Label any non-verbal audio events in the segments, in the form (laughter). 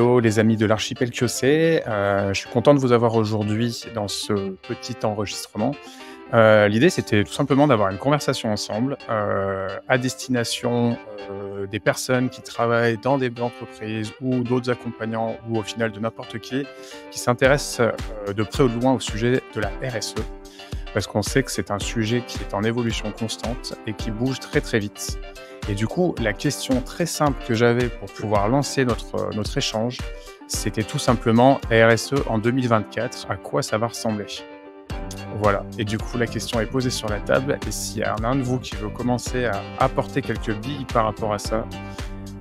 Hello les amis de l'archipel Kyocé, euh, je suis content de vous avoir aujourd'hui dans ce petit enregistrement. Euh, l'idée c'était tout simplement d'avoir une conversation ensemble euh, à destination des personnes qui travaillent dans des entreprises ou d'autres accompagnants ou au final de n'importe qui qui s'intéressent de près ou de loin au sujet de la RSE parce qu'on sait que c'est un sujet qui est en évolution constante et qui bouge très très vite. Et du coup, la question très simple que j'avais pour pouvoir lancer notre, euh, notre échange, c'était tout simplement RSE en 2024, à quoi ça va ressembler Voilà, et du coup la question est posée sur la table, et s'il y a un de vous qui veut commencer à apporter quelques billes par rapport à ça,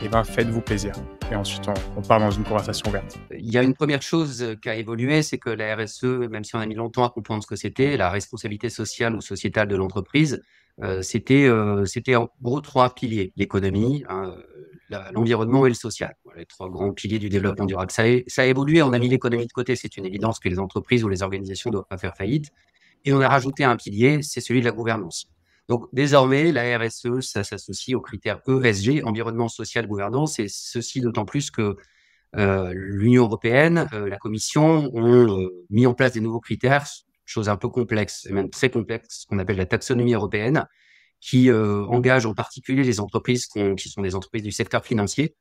eh ben faites-vous plaisir. Et ensuite, on, on, part dans une conversation ouverte. Il y a une première chose euh, qui a évolué, c'est que la RSE, même si on a mis longtemps à comprendre ce que c'était, la responsabilité sociale ou sociétale de l'entreprise, euh, c'était euh, c'était en gros trois piliers l'économie, hein, l'environnement et le social. les trois grands piliers du développement durable. Ça a, évolué, on a mis l'économie de côté, c'est une évidence que les entreprises ou les organisations doivent pas faire faillite. Et on a rajouté un pilier, c'est celui de la gouvernance. Donc désormais, la RSE, ça s'associe aux critères ESG, environnement social gouvernance, et ceci d'autant plus que euh, l'Union européenne, la Commission ont mis en place des nouveaux critères chose un peu complexe, et même très complexe, qu'on appelle la taxonomie européenne, qui euh, engage en particulier les entreprises qui, sont des entreprises du secteur financier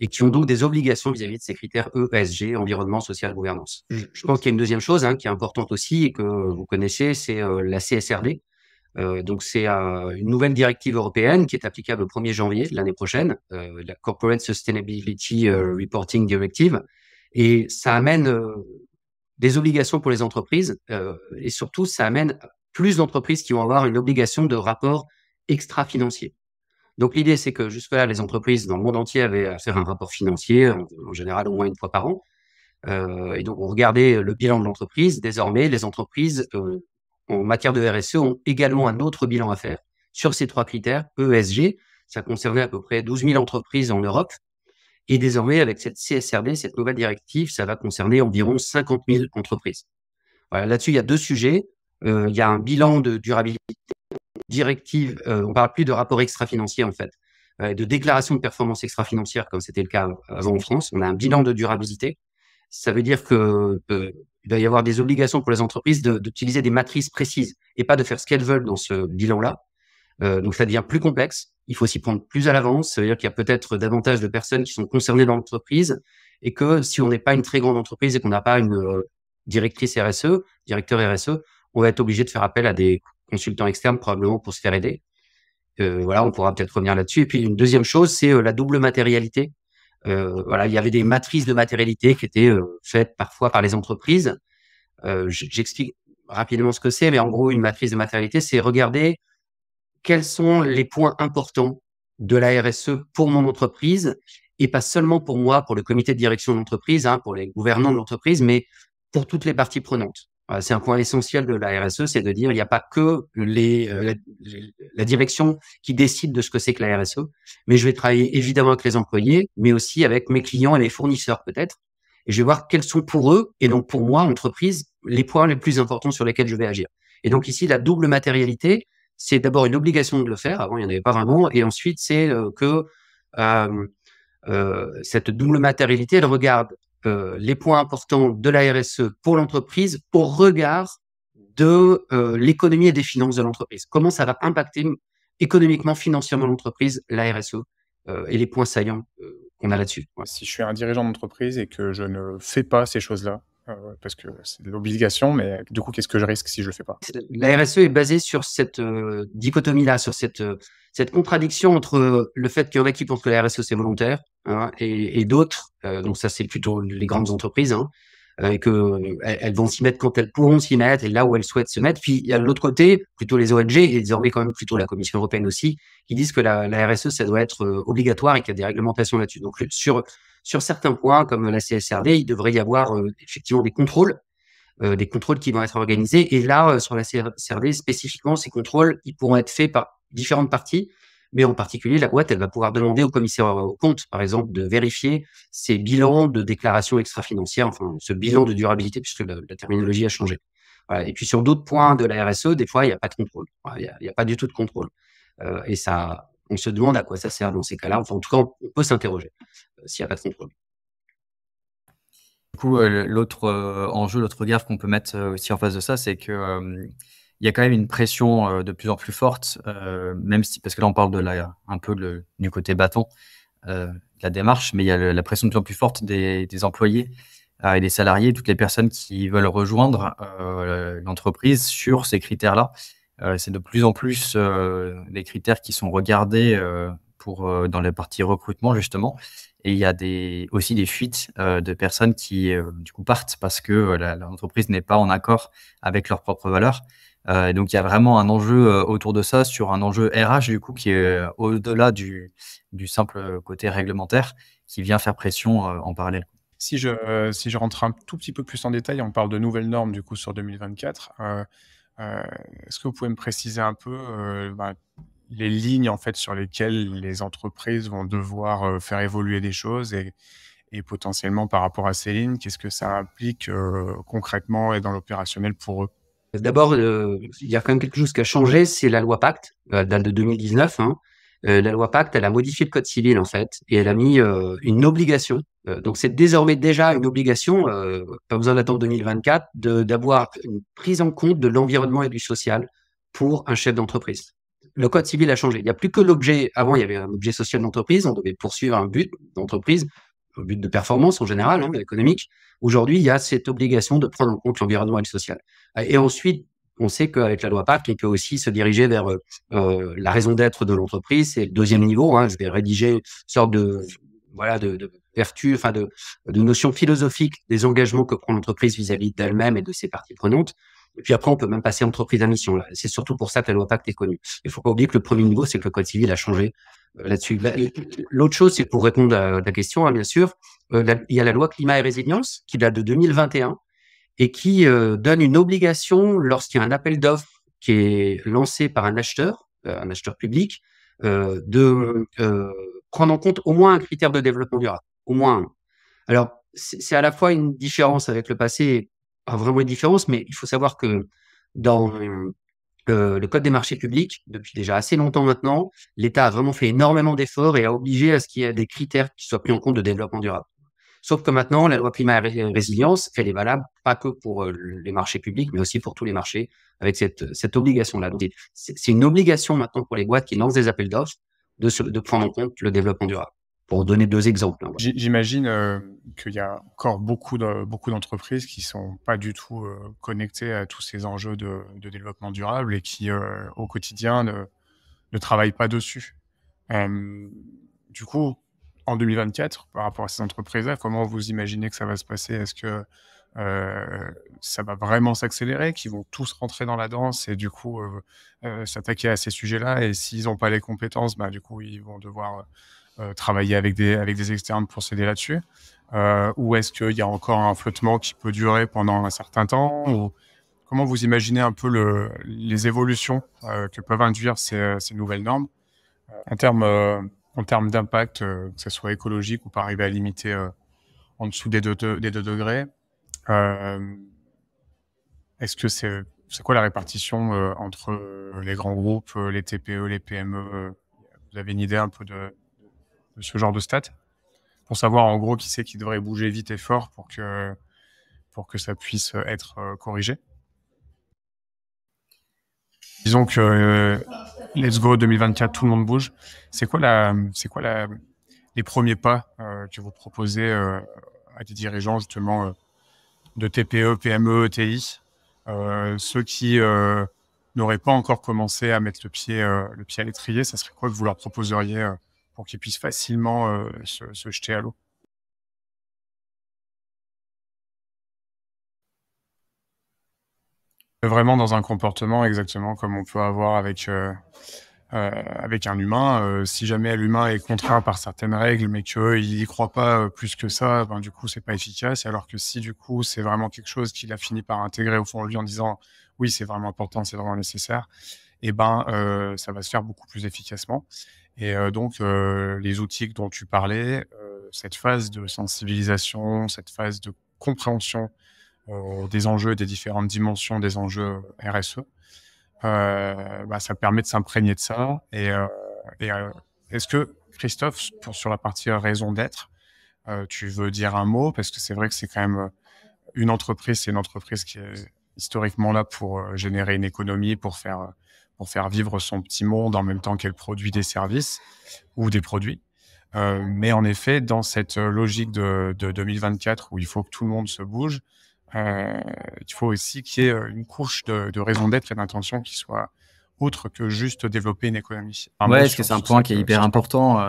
et qui ont donc des obligations vis-à-vis de ces critères ESG, environnement, social, gouvernance. Je, pense qu'il y a une deuxième chose hein, qui est importante aussi et que vous connaissez, c'est euh, la CSRD. Euh, donc c'est une nouvelle directive européenne qui est applicable au 1er janvier de l'année prochaine, la Corporate Sustainability Reporting Directive, et ça amène des obligations pour les entreprises euh, et surtout, ça amène plus d'entreprises qui vont avoir une obligation de rapport extra-financier. Donc l'idée, c'est que jusque-là, les entreprises dans le monde entier avaient à faire un rapport financier, en, général au moins une fois par an. Euh, et donc on regardait le bilan de l'entreprise. Désormais, les entreprises euh, en matière de RSE ont également un autre bilan à faire sur ces trois critères ESG. Ça concernait à peu près 12 000 entreprises en Europe et désormais, avec cette CSRD, cette nouvelle directive, ça va concerner environ 50 000 entreprises. Voilà, là-dessus, il y a deux sujets. Euh, il y a un bilan de durabilité, directive, on euh, on parle plus de rapport extra-financier en fait, euh, de déclaration de performance extra-financière comme c'était le cas avant en France. On a un bilan de durabilité. Ça veut dire qu'il il doit y avoir des obligations pour les entreprises d'utiliser des matrices précises et pas de faire ce qu'elles veulent dans ce bilan-là. Euh, donc ça devient plus complexe. Il faut s'y prendre plus à l'avance. cest à dire qu'il y a peut-être davantage de personnes qui sont concernées dans l'entreprise et que si on n'est pas une très grande entreprise et qu'on n'a pas une euh, directrice RSE, directeur RSE, on va être obligé de faire appel à des consultants externes probablement pour se faire aider. Euh, voilà, on pourra peut-être revenir là-dessus. Et puis une deuxième chose, c'est la double matérialité. voilà, il y avait des matrices de matérialité qui étaient faites parfois par les entreprises. J'explique rapidement ce que c'est, mais en gros, une matrice de matérialité, c'est regarder quels sont les points importants de la RSE pour mon entreprise et pas seulement pour moi, pour le comité de direction de l'entreprise, hein, pour les gouvernants de l'entreprise, mais pour toutes les parties prenantes. Euh, c'est un point essentiel de la RSE, c'est de dire il n'y a pas que euh, la, la, direction qui décide de ce que c'est que la RSE, mais je vais travailler évidemment avec les employés, mais aussi avec mes clients et les fournisseurs peut-être, et je vais voir quels sont pour eux et donc pour moi, entreprise, les points les plus importants sur lesquels je vais agir. Et donc ici, la double matérialité, c'est d'abord une obligation de le faire. Avant, il n'y en avait pas vraiment. Et ensuite, c'est euh, que euh, euh, cette double matérialité, elle regarde les points importants de la RSE pour l'entreprise au regard de l'économie et des finances de l'entreprise. Comment ça va impacter économiquement, financièrement l'entreprise, la RSE et les points saillants qu'on a là-dessus. Si je suis un dirigeant d'entreprise et que je ne fais pas ces choses-là, parce que c'est l'obligation, mais du coup, qu'est-ce que je risque si je le fais pas La RSE est basée sur cette euh, dichotomie-là, sur cette, euh, cette contradiction entre euh, le fait qu'il y en a qui pensent que la RSE c'est volontaire hein, et, d'autres, donc ça c'est plutôt les grandes entreprises, hein, euh, et que euh, elles vont s'y mettre quand elles pourront s'y mettre et là où elles souhaitent se mettre. Puis il y a de l'autre côté, plutôt les ONG et désormais quand même plutôt la Commission européenne aussi, qui disent que la, RSE ça doit être euh, obligatoire et qu'il y a des réglementations là-dessus. Donc sur sur certains points comme la CSRD, il devrait y avoir effectivement des contrôles, des contrôles qui vont être organisés. Et là sur la CSRD spécifiquement, ces contrôles ils pourront être faits par différentes parties mais en particulier, la boîte, elle va pouvoir demander au commissaire euh, aux comptes, par exemple, de vérifier ses bilans de déclaration extra-financière, enfin, ce bilan de durabilité, puisque la, terminologie a changé. Et puis, sur d'autres points de la RSE, des fois, il n'y a pas de contrôle. Il n'y a, pas du tout de contrôle. Euh, et ça, on se demande à quoi ça sert dans ces cas-là. Enfin, en tout cas, on, peut s'interroger euh, s'il n'y a pas de contrôle. Du coup, l'autre enjeu, l'autre gaffe qu'on peut mettre aussi en face de ça, c'est que il y a quand même une pression euh, de plus en plus forte, euh, même si, parce que là on parle de un peu du côté bâton euh, de la démarche, mais il y a la pression de plus en plus forte des, employés et des salariés, toutes les personnes qui veulent rejoindre l'entreprise sur ces critères-là. c'est de plus en plus les critères qui sont regardés pour, dans la partie recrutement, justement. Et il y a aussi des fuites de personnes qui, du coup, partent parce que l'entreprise n'est pas en accord avec leurs propres valeurs. Euh, donc il y a vraiment un enjeu euh, autour de ça, sur un enjeu RH du coup qui est euh, au-delà du, simple côté réglementaire, qui vient faire pression en parallèle. Si je, si je rentre un tout petit peu plus en détail, on parle de nouvelles normes du coup sur 2024. Est-ce que vous pouvez me préciser un peu bah, les lignes en fait sur lesquelles les entreprises vont devoir faire évoluer des choses et, potentiellement par rapport à ces lignes, qu'est-ce que ça implique concrètement et dans l'opérationnel pour eux D'abord, euh, il y a quand même quelque chose qui a changé, c'est la loi Pacte, elle euh, date de 2019. Hein. Euh, la loi Pacte, elle a modifié le code civil en fait, et elle a mis une obligation. donc c'est désormais déjà une obligation, pas besoin d'attendre 2024, d'avoir une prise en compte de l'environnement et du social pour un chef d'entreprise. Le code civil a changé. Il n'y a plus que l'objet. Avant, il y avait un objet social d'entreprise, on devait poursuivre un but d'entreprise au but de performance en général, hein, économique, aujourd'hui, il y a cette obligation de prendre en compte l'environnement et le social. Et ensuite, on sait qu'avec la loi PAC, on peut aussi se diriger vers euh, euh, la raison d'être de l'entreprise. C'est le deuxième niveau. Hein, je vais rédiger une sorte de voilà de, de vertu, enfin de, de notion philosophique des engagements que prend l'entreprise vis-à-vis d'elle-même et de ses parties prenantes. Et puis après, on peut même passer entreprise à mission. C'est surtout pour ça que la loi PAC est connue. Il faut pas oublier que le premier niveau, c'est que le code civil a changé euh, bah, l'autre chose, c'est pour répondre à la question, hein, bien sûr, euh, il y a la loi climat et résilience qui date de 2021 et qui euh, donne une obligation lorsqu'il y a un appel d'offres qui est lancé par un acheteur, un acheteur public, de prendre en compte au moins un critère de développement durable, au moins Alors, c'est à la fois une différence avec le passé, pas vraiment une différence, mais il faut savoir que dans le, Code des marchés publics, depuis déjà assez longtemps maintenant, l'État a vraiment fait énormément d'efforts et a obligé à ce qu'il y ait des critères qui soient pris en compte de développement durable. Sauf que maintenant, la loi climat et résilience, fait est valable pas que pour euh, les marchés publics, mais aussi pour tous les marchés avec cette, obligation-là. C'est une obligation maintenant pour les boîtes qui lancent des appels d'offres de prendre en compte le développement durable pour donner deux exemples. Hein, j'imagine euh, qu'il y a encore beaucoup beaucoup d'entreprises qui sont pas du tout euh, connectées à tous ces enjeux de, développement durable et qui euh, au quotidien ne, ne, travaillent pas dessus. du coup, en 2024, par rapport à ces entreprises-là, comment vous imaginez que ça va se passer Est-ce que ça va vraiment s'accélérer, qu'ils vont tous rentrer dans la danse et du coup s'attaquer à ces sujets-là Et s'ils n'ont pas les compétences, bah, du coup, ils vont devoir euh, travailler avec des, avec des externes pour s'aider là-dessus euh, Ou est-ce qu'il y a encore un flottement qui peut durer pendant un certain temps ou Comment vous imaginez un peu le, les évolutions euh, que peuvent induire ces, nouvelles normes en termes en termes d'impact, que ce soit écologique ou pas arriver à limiter en dessous des 2 des deux degrés. Est-ce que c'est quoi la répartition entre les grands groupes, les TPE, les PME Vous avez une idée un peu de, de ce genre de stats pour savoir en gros qui c'est qui devrait bouger vite et fort pour que, pour que ça puisse euh, être euh, corrigé. Disons que euh, Let's Go 2024, tout le monde bouge. C'est quoi, la, c'est quoi les premiers pas que vous proposez à des dirigeants justement de TPE, PME, ETI, ceux qui n'auraient pas encore commencé à mettre le pied, le pied à l'étrier, ça serait quoi que vous leur proposeriez pour qu'ils puissent facilement euh, se, jeter à l'eau. vraiment dans un comportement exactement comme on peut avoir avec euh, euh, avec un humain. si jamais l'humain est contraint par certaines règles, mais qu'il n'y croit pas plus que ça, ben, du coup c'est pas efficace. Alors que si du coup c'est vraiment quelque chose qu'il a fini par intégrer au fond de lui en disant oui c'est vraiment important, c'est vraiment nécessaire, et eh ben ça va se faire beaucoup plus efficacement. Et euh, donc, euh, les outils dont tu parlais, euh, cette phase de sensibilisation, cette phase de compréhension des enjeux, des différentes dimensions des enjeux RSE, bah, ça permet de s'imprégner de ça. Et, est-ce que, Christophe, pour, sur la partie raison d'être, tu veux dire un mot Parce que c'est vrai que c'est quand même une entreprise, c'est une entreprise qui est historiquement là pour générer une économie, pour faire, pour faire vivre son petit monde en même temps qu'elle produit des services ou des produits. Euh, mais en effet, dans cette euh, logique de, 2024 où il faut que tout le monde se bouge, euh, il faut aussi qu'il y ait une couche de, raison d'être et d'intention qui soit autre que juste développer une économie. Oui, ouais, parce que c'est un point qui est hyper important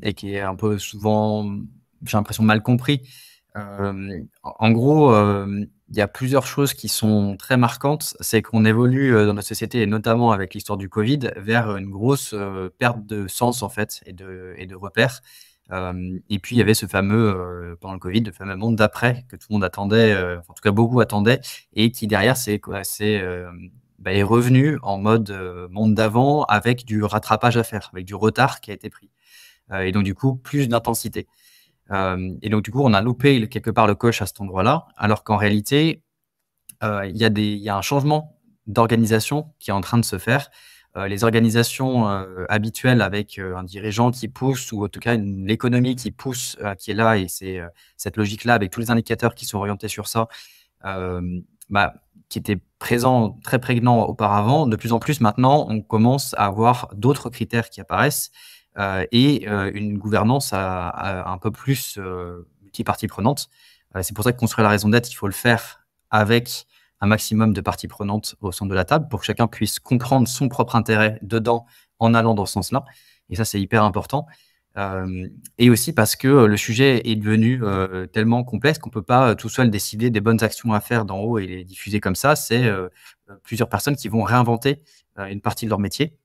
et qui est un peu souvent, j'ai l'impression, mal compris. Euh, en gros, euh, il y a plusieurs choses qui sont très marquantes. C'est qu'on évolue euh, dans notre société, et notamment avec l'histoire du Covid, vers une grosse perte de sens, en fait, et de, repères. et puis il y avait ce fameux, pendant le Covid, le fameux monde d'après que tout le monde attendait, en tout cas beaucoup attendaient, et qui derrière c'est bah, est revenu en mode monde d'avant avec du rattrapage à faire, avec du retard qui a été pris. et donc du coup plus d'intensité. Euh, et donc, du coup, on a loupé quelque part le coche à cet endroit-là, alors qu'en réalité, euh, il y, a un changement d'organisation qui est en train de se faire. Euh, les organisations habituelles avec un dirigeant qui pousse, ou en tout cas l'économie qui pousse, qui est là, et c'est cette logique-là, avec tous les indicateurs qui sont orientés sur ça, bah, qui était présent, très prégnant auparavant, de plus en plus maintenant, on commence à avoir d'autres critères qui apparaissent, euh, et euh, une gouvernance à, un peu plus euh, multipartie prenante. c'est pour ça que construire la raison d'être, il faut le faire avec un maximum de parties prenantes au centre de la table pour que chacun puisse comprendre son propre intérêt dedans en allant dans ce sens-là. Et ça, c'est hyper important. et aussi parce que le sujet est devenu tellement complexe qu'on ne peut pas tout seul décider des bonnes actions à faire d'en haut et les diffuser comme ça. C'est plusieurs personnes qui vont réinventer une partie de leur métier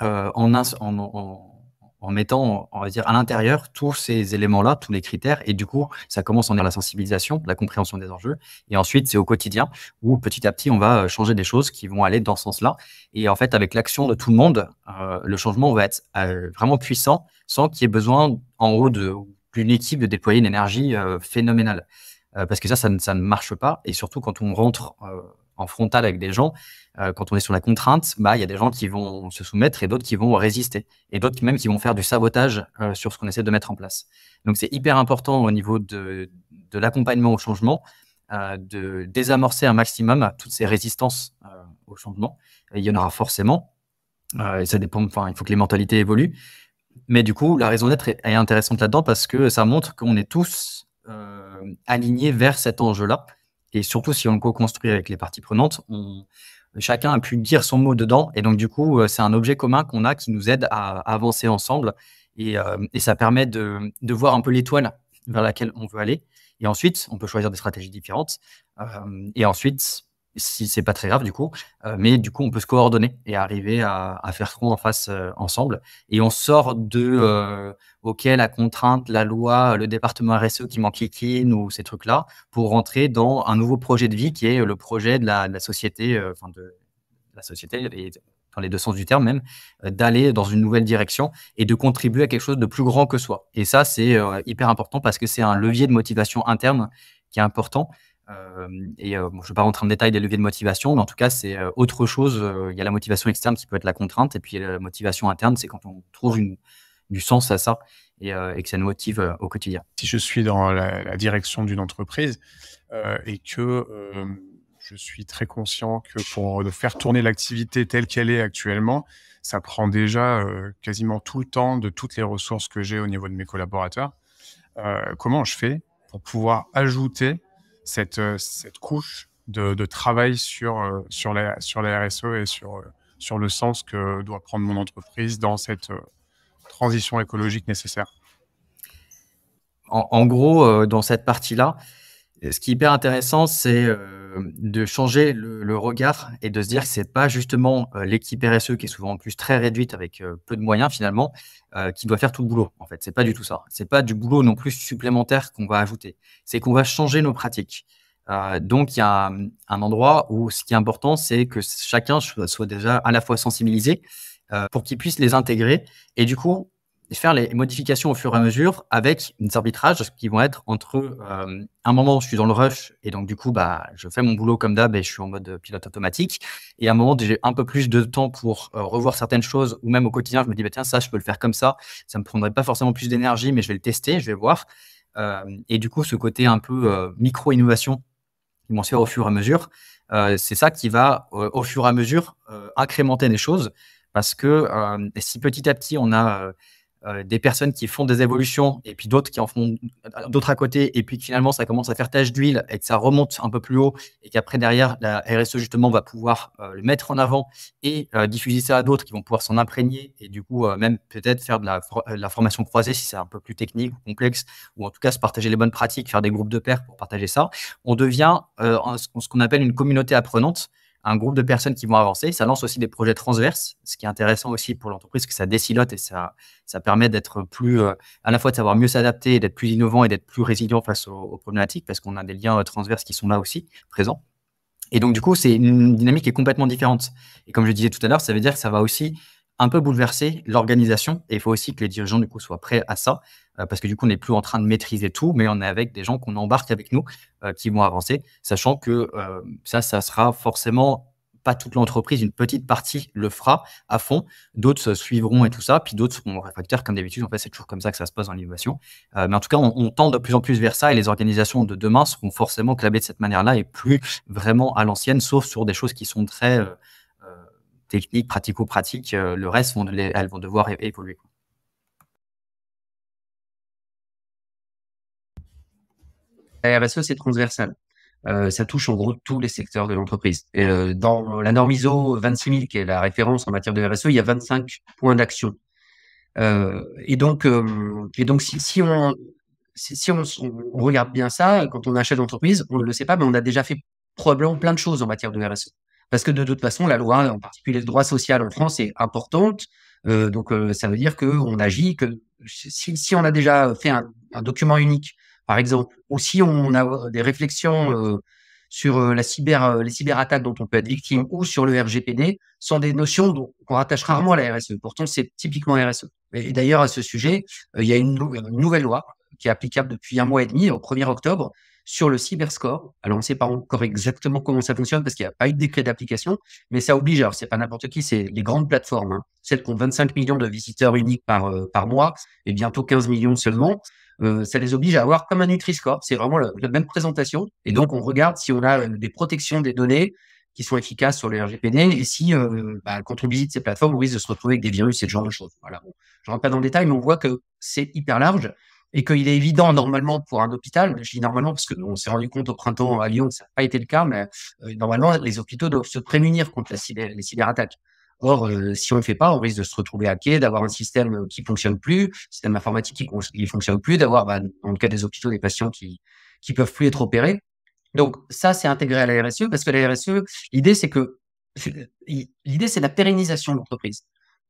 en, un, en en mettant, on va dire, à l'intérieur tous ces éléments-là, tous les critères. Et du coup, ça commence en la sensibilisation, la compréhension des enjeux. Et ensuite, c'est au quotidien où petit à petit, on va euh, changer des choses qui vont aller dans ce sens-là. Et en fait, avec l'action de tout le monde, euh, le changement va être euh, vraiment puissant sans qu'il y ait besoin en haut d'une équipe de déployer une énergie phénoménale. parce que ça, ça ne, marche pas. Et surtout, quand on rentre en frontal avec des gens, euh, quand on est sur la contrainte, bah il y a des gens qui vont se soumettre et d'autres qui vont résister et d'autres même qui vont faire du sabotage euh, sur ce qu'on essaie de mettre en place. Donc c'est hyper important au niveau de, de l'accompagnement au changement euh, de désamorcer un maximum toutes ces résistances au changement. il y en aura forcément. et ça dépend. Enfin, il faut que les mentalités évoluent. Mais du coup, la raison d'être est intéressante là-dedans parce que ça montre qu'on est tous alignés vers cet enjeu-là et surtout, si on le co-construit avec les parties prenantes, chacun a pu dire son mot dedans. Et donc, du coup, euh, c'est un objet commun qu'on a qui nous aide à, avancer ensemble. Et, euh, ça permet de, voir un peu l'étoile vers laquelle on veut aller. Et ensuite, on peut choisir des stratégies différentes. Euh, et ensuite, si c'est pas très grave du coup, euh, mais du coup on peut se coordonner et arriver à, à faire front en face euh, ensemble. Et on sort de euh, la contrainte, la loi, le département RSE qui qui ou ces trucs là, pour rentrer dans un nouveau projet de vie qui est le projet de la, société, enfin de, la société dans les deux sens du terme même, d'aller dans une nouvelle direction et de contribuer à quelque chose de plus grand que soi. Et ça c'est hyper important parce que c'est un levier de motivation interne qui est important et je ne vais pas rentrer en détail des leviers de motivation, mais en tout cas, c'est autre chose. Il y a la motivation externe qui peut être la contrainte, et puis la motivation interne, c'est quand on trouve du sens à ça et, que ça nous motive au quotidien. Si je suis dans la, direction d'une entreprise et que je suis très conscient que pour faire tourner l'activité telle qu'elle est actuellement, ça prend déjà quasiment tout le temps de toutes les ressources que j'ai au niveau de mes collaborateurs. comment je fais pour pouvoir ajouter cette, euh, cette couche de, travail sur, euh, sur, la, sur RSE et sur, euh, sur le sens que doit prendre mon entreprise dans cette transition écologique nécessaire. en gros, dans cette partie-là, ce qui est hyper intéressant, c'est euh, de changer le, regard et de se dire que c'est pas justement euh, l'équipe RSE qui est souvent en plus très réduite avec euh, peu de moyens finalement qui doit faire tout le boulot. En fait, c'est pas du tout ça. C'est pas du boulot non plus supplémentaire qu'on va ajouter. C'est qu'on va changer nos pratiques. donc il y a un, endroit où ce qui est important, c'est que chacun soit déjà à la fois sensibilisé pour qu'il puisse les intégrer et du coup faire les modifications au fur et à mesure avec des arbitrages qui vont être entre euh, un moment où je suis dans le rush et donc du coup bah je fais mon boulot comme d'hab et je suis en mode pilote automatique et un moment où j'ai un peu plus de temps pour euh, revoir certaines choses ou même au quotidien je me dis bah, tiens ça je peux le faire comme ça ça me prendrait pas forcément plus d'énergie mais je vais le tester je vais voir euh, et du coup ce côté un peu micro innovation qui m'en sert au fur et à mesure c'est ça qui va au fur et à mesure accrémenter les choses parce que si petit à petit on a euh, des personnes qui font des évolutions et puis d'autres qui en font d'autres à côté et puis finalement ça commence à faire tâche d'huile et que ça remonte un peu plus haut et qu'après derrière la RSE justement va pouvoir euh, le mettre en avant et euh, diffuser ça à d'autres qui vont pouvoir s'en imprégner et du coup même peut-être faire de la, de la, formation croisée si c'est un peu plus technique ou complexe ou en tout cas se partager les bonnes pratiques, faire des groupes de pairs pour partager ça. On devient ce qu'on appelle une communauté apprenante un groupe de personnes qui vont avancer. Ça lance aussi des projets transverses, ce qui est intéressant aussi pour l'entreprise, que ça décilote et ça, ça permet d'être plus, euh, à la fois de savoir mieux s'adapter, d'être plus innovant et d'être plus résilient face aux, aux problématiques, parce qu'on a des liens euh, transverses qui sont là aussi, présents. Et donc, du coup, c'est une dynamique qui est complètement différente. Et comme je disais tout à l'heure, ça veut dire que ça va aussi un peu bouleverser l'organisation. Et il faut aussi que les dirigeants, du coup, soient prêts à ça, euh, parce que du coup, on n'est plus en train de maîtriser tout, mais on est avec des gens qu'on embarque avec nous, euh, qui vont avancer, sachant que euh, ça, ça sera forcément pas toute l'entreprise, une petite partie le fera à fond, d'autres suivront et tout ça, puis d'autres seront réfractaires comme d'habitude. En fait, c'est toujours comme ça que ça se passe dans l'innovation. mais en tout cas, on, tend de plus en plus vers ça et les organisations de demain seront forcément clabées de cette manière-là et plus vraiment à l'ancienne, sauf sur des choses qui sont très techniques, pratico-pratiques, euh, le reste, elles vont devoir évoluer. La RSE, c'est transversal. Euh, ça touche en gros tous les secteurs de l'entreprise. Euh, dans la norme ISO 26000, qui est la référence en matière de RSE, il y a 25 points d'action. et donc, et donc si, on si, on, on, regarde bien ça, quand on achète l'entreprise, on ne le sait pas, mais on a déjà fait probablement plein de choses en matière de RSE parce que de toute façon, la loi, en particulier le droit social en France, est importante. Euh, donc, euh, ça veut dire qu'on agit, que si, on a déjà fait un, document unique, par exemple, ou si on a des réflexions euh, sur la cyber, les cyberattaques dont on peut être victime ou sur le RGPD, sont des notions qu'on rattache rarement à la RSE. Pourtant, c'est typiquement RSE. Et, d'ailleurs, à ce sujet, il y a une, nouvelle loi qui est applicable depuis un mois et demi, au 1er octobre, sur le cyberscore. Alors, on ne sait pas encore exactement comment ça fonctionne parce qu'il n'y a pas eu de décret d'application, mais ça oblige. Alors, c'est pas n'importe qui, c'est les grandes plateformes, hein. celles qui ont 25 millions de visiteurs uniques par, euh, par mois et bientôt 15 millions seulement. Euh, ça les oblige à avoir comme un nutriscore. C'est vraiment la, même présentation. Et donc, on regarde si on a euh, des protections des données qui sont efficaces sur le RGPD et si, bah, quand on visite ces plateformes, on risque de se retrouver avec des virus et ce genre de choses. Voilà. Bon, je rentre pas dans le détail, mais on voit que c'est hyper large et qu'il est évident normalement pour un hôpital, je dis normalement parce qu'on s'est rendu compte au printemps à Lyon que ça n'a pas été le cas, mais euh, normalement les hôpitaux doivent se prémunir contre les cyberattaques. Or, euh, si on ne le fait pas, on risque de se retrouver hacké, d'avoir un système qui fonctionne plus, système informatique qui ne fonctionne plus, d'avoir, bah, dans le cas des hôpitaux, des patients qui qui peuvent plus être opérés. Donc ça, c'est intégré à la RSE parce que la RSE, l'idée c'est que l'idée c'est la pérennisation de l'entreprise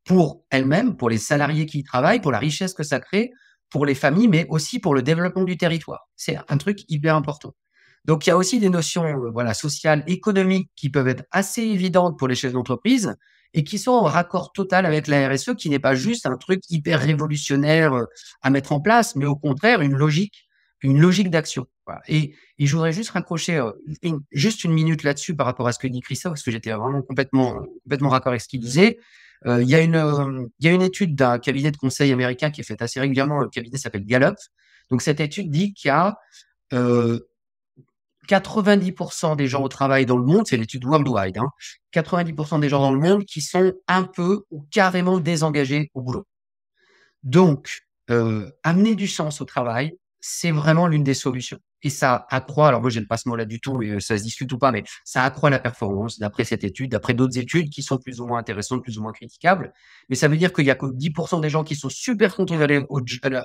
pour elle-même, pour les salariés qui y travaillent, pour la richesse que ça crée, pour les familles, mais aussi pour le développement du territoire. C'est un truc hyper important. Donc, il y a aussi des notions euh, voilà, sociales, économiques qui peuvent être assez évidentes pour les chefs d'entreprise et qui sont en raccord total avec la RSE, qui n'est pas juste un truc hyper révolutionnaire euh, à mettre en place, mais au contraire, une logique, une logique d'action. Et, je voudrais juste raccrocher euh, juste une minute là-dessus par rapport à ce que dit Christophe, parce que j'étais vraiment complètement, complètement raccord avec ce qu'il disait. Euh, euh, il y, a une étude d'un cabinet de conseil américain qui est faite assez régulièrement, le cabinet s'appelle Gallup. Donc cette étude dit qu'il y a 90% euh, des gens au travail dans le monde, c'est l'étude worldwide, 90% hein, des gens dans le monde qui sont un peu ou carrément désengagés au boulot. Donc, amener du sens au travail, c'est vraiment l'une des solutions. Et ça accroît, alors moi n'aime pas ce mot-là du tout, euh, ça se discute ou pas, mais ça accroît la performance d'après cette étude, d'après d'autres études qui sont plus ou moins intéressantes, plus ou moins critiquables. Mais ça veut dire qu'il y a que 10% des gens qui sont super contents d'aller euh,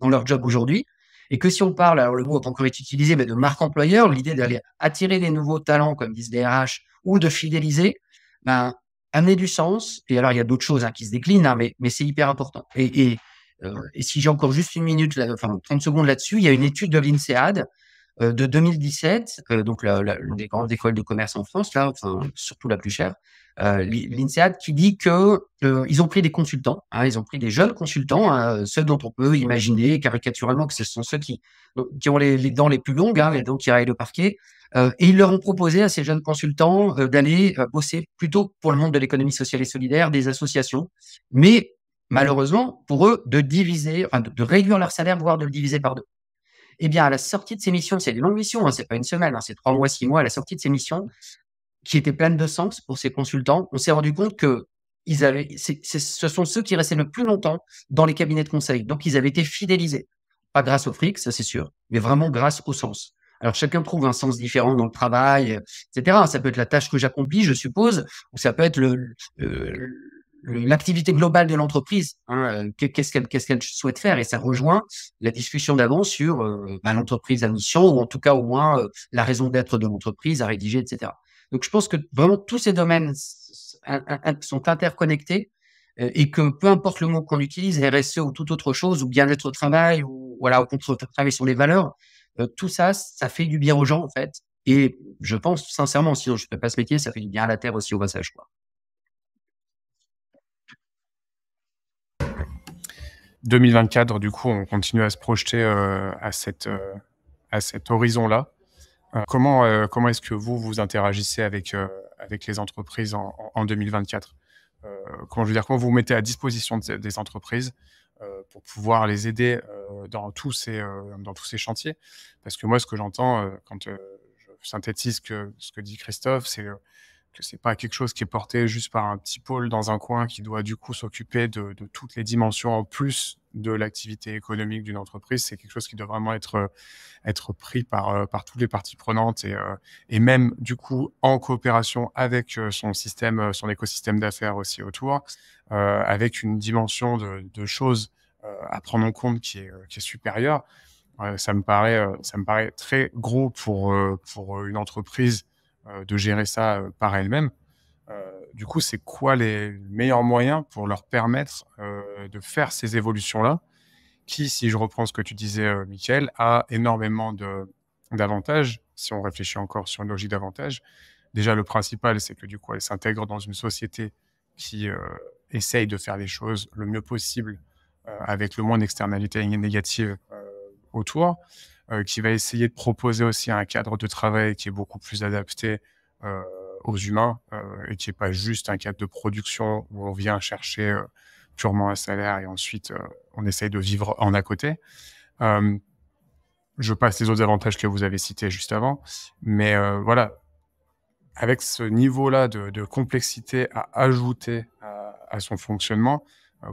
dans leur job aujourd'hui. Et que si on parle, alors le mot est encore utilisé, mais de marque employeur, l'idée d'aller attirer des nouveaux talents, comme disent les RH, ou de fidéliser, ben, amener du sens. Et alors, il y a d'autres choses hein, qui se déclinent, hein, mais, mais c'est hyper important. et euh, et si j'ai encore juste une minute, enfin 30 secondes là-dessus, il y a une étude de l'INSEAD euh, de 2017, euh, donc la des grandes écoles de commerce en France, là, enfin, surtout la plus chère, l'INSEAD qui dit que ils ont pris des consultants, hein, ils ont pris des jeunes consultants, hein, ceux dont on peut imaginer caricaturalement que ce sont ceux qui, qui ont les, dents les plus longues, hein, les dents qui raillent le parquet, et ils leur ont proposé à ces jeunes consultants d'aller bosser plutôt pour le monde de l'économie sociale et solidaire, des associations, mais Mmh. malheureusement, pour eux, de diviser, de, réduire leur salaire, voire de le diviser par deux. Eh bien, à la sortie de ces missions, c'est des longues missions, hein, c'est pas une semaine, hein, c'est trois mois, six mois, à la sortie de ces missions, qui étaient pleines de sens pour ces consultants, on s'est rendu compte que ce sont ceux qui restaient le plus longtemps dans les cabinets de conseil. Donc, ils avaient été fidélisés. Pas grâce au fric, ça c'est sûr, mais vraiment grâce au sens. Alors chacun trouve un sens différent dans le travail, etc. Ça peut être la tâche que j'accomplis, je suppose, ou ça peut être le, l'activité globale de l'entreprise, hein, euh, qu'est-ce qu'elle qu'est-ce qu'elle souhaite faire, et ça rejoint la discussion d'avant sur euh, bah, l'entreprise à mission ou en tout cas au moins euh, la raison d'être de l'entreprise à rédiger, etc. Donc je pense que vraiment tous ces domaines sont interconnectés et que peu importe le mot qu'on utilise, RSE ou toute autre chose, ou bien-être au travail, ou voilà, au contre travail sur les valeurs, tout ça, ça fait du bien aux gens en fait. Et je pense sincèrement, sinon je ne fais pas ce métier, ça fait du bien à la terre aussi au passage. Quoi. 2024, du coup, on continue à se projeter euh, à, cette, euh, à cet horizon-là. Euh, comment comment est-ce que vous, vous interagissez avec, avec les entreprises en, 2024 Comment je veux dire, comment vous vous mettez à disposition des entreprises pour pouvoir les aider dans, tous ces, dans tous ces chantiers Parce que moi, ce que j'entends quand je synthétise que, ce que dit Christophe, c'est que c'est pas quelque chose qui est porté juste par un petit pôle dans un coin qui doit du coup s'occuper de, toutes les dimensions en plus de l'activité économique d'une entreprise. C'est quelque chose qui doit vraiment être, euh, être pris par, euh, par toutes les parties prenantes et, euh, et même du coup en coopération avec son système, son écosystème d'affaires aussi autour, avec une dimension de, de, choses à prendre en compte qui est, qui est supérieure. ça me paraît, ça me paraît très gros pour, pour une entreprise euh, de gérer ça euh, par elles-mêmes. Euh, du coup, c'est quoi les meilleurs moyens pour leur permettre de faire ces évolutions-là, qui, si je reprends ce que tu disais, Michel, a énormément d'avantages, si on réfléchit encore sur une logique d'avantages. Déjà, le principal, c'est que du coup, elles s'intègrent dans une société qui essaye de faire les choses le mieux possible avec le moins d'externalités négatives autour. Euh, qui va essayer de proposer aussi un cadre de travail qui est beaucoup plus adapté euh, aux humains euh, et qui n'est pas juste un cadre de production où on vient chercher purement un salaire et ensuite on essaye de vivre en à côté. je passe les autres avantages que vous avez cités juste avant, mais voilà, avec ce niveau-là de, de, complexité à ajouter à, son fonctionnement,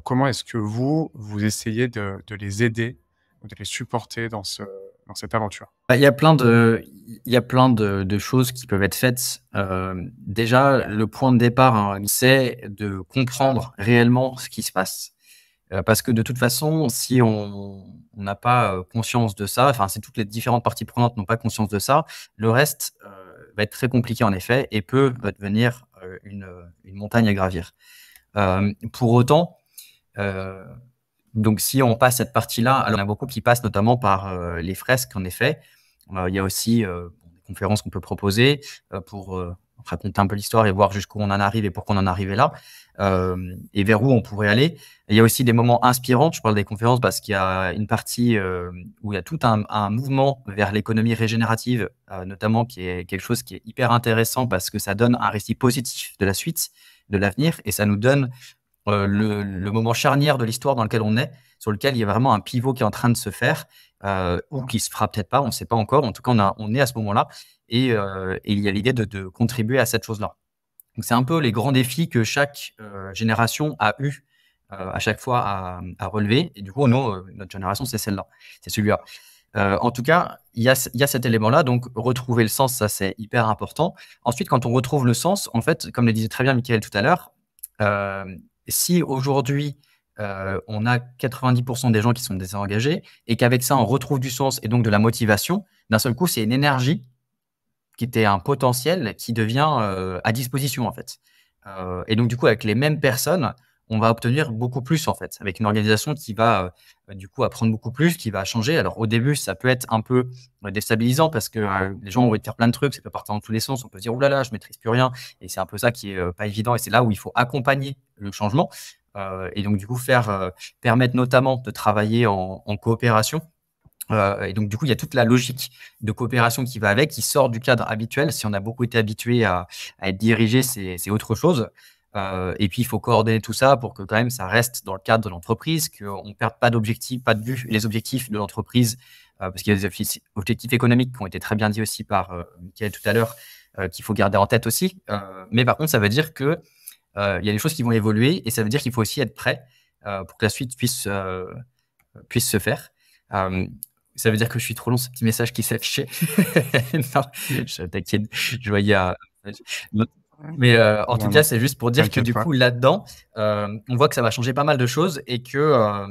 comment est-ce que vous, vous essayez de, de, les aider, de les supporter dans ce, dans cette aventure bah, Il y a plein de, il plein de, choses qui peuvent être faites. Euh, déjà, le point de départ, hein, c'est de comprendre réellement ce qui se passe. Euh, parce que de toute façon, si on n'a pas euh, conscience de ça, enfin, si toutes les différentes parties prenantes n'ont pas conscience de ça, le reste va être très compliqué en effet et peut devenir une, une montagne à gravir. pour autant, donc, si on passe cette partie-là, alors il y en a beaucoup qui passent notamment par euh, les fresques, en effet. Euh, il y a aussi euh, des conférences qu'on peut proposer pour raconter un peu l'histoire et voir jusqu'où on en arrive et pourquoi on en arrive là et vers où on pourrait aller. il y a aussi des moments inspirants. Je parle des conférences parce qu'il y a une partie où il y a tout un mouvement vers l'économie régénérative, notamment qui est quelque chose qui est hyper intéressant parce que ça donne un récit positif de la suite, de l'avenir, et ça nous donne euh, le, moment charnière de l'histoire dans lequel on est, sur lequel il y a vraiment un pivot qui est en train de se faire, euh, ou qui se fera peut-être pas, on ne sait pas encore. En tout cas, on, est à ce moment-là, et, euh, il y a l'idée de, contribuer à cette chose-là. Donc, c'est un peu les grands défis que chaque génération a eu à chaque fois à, relever. Et du coup, nous, notre génération, c'est celle-là, c'est celui-là. en tout cas, il y a, cet élément-là. Donc, retrouver le sens, ça, c'est hyper important. Ensuite, quand on retrouve le sens, en fait, comme le disait très bien Michael tout à l'heure, euh, si aujourd'hui, euh, on a 90% des gens qui sont désengagés et qu'avec ça, on retrouve du sens et donc de la motivation, d'un seul coup, c'est une énergie qui était un potentiel qui devient euh, à disposition, en fait. Euh, et donc, du coup, avec les mêmes personnes, on va obtenir beaucoup plus, en fait, avec une organisation qui va, du coup, apprendre beaucoup plus, qui va changer. Alors, au début, ça peut être un peu déstabilisant parce que les gens vont envie faire plein de trucs, ça peut partir dans tous les sens. On peut se dire, oulala, là là, je maîtrise plus rien. Et c'est un peu ça qui est pas évident. Et c'est là où il faut accompagner le changement. Euh, et donc, du coup, faire, euh, permettre notamment de travailler en, coopération. Euh, et donc, du coup, il y a toute la logique de coopération qui va avec, qui sort du cadre habituel. Si on a beaucoup été habitué à, être dirigé, c'est autre chose. et puis, il faut coordonner tout ça pour que quand même ça reste dans le cadre de l'entreprise, qu'on ne perde pas d'objectifs, pas de but, les objectifs de l'entreprise, parce qu'il y a des objectifs économiques qui ont été très bien dit aussi par Michael tout à l'heure, qu'il faut garder en tête aussi. mais par contre, ça veut dire que euh, il y a des choses qui vont évoluer et ça veut dire qu'il faut aussi être prêt euh, pour que la suite puisse, euh, puisse se faire. ça veut dire que je suis trop long, ce petit message qui s'affichait. (laughs) non, je t'inquiète, je voyais. Mais en tout cas, c'est juste pour dire que du coup, là-dedans, on voit que ça va changer pas mal de choses et que,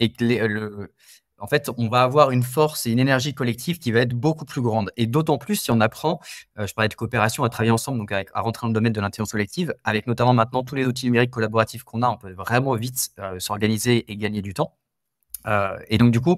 et que le, en fait, on va avoir une force et une énergie collective qui va être beaucoup plus grande. Et d'autant plus si on apprend, euh, je parlais de coopération, à travailler ensemble, donc à rentrer dans le domaine de l'intelligence collective, avec notamment maintenant tous les outils numériques collaboratifs qu'on a, on peut vraiment vite euh, s'organiser et gagner du temps. Euh, et donc, du coup,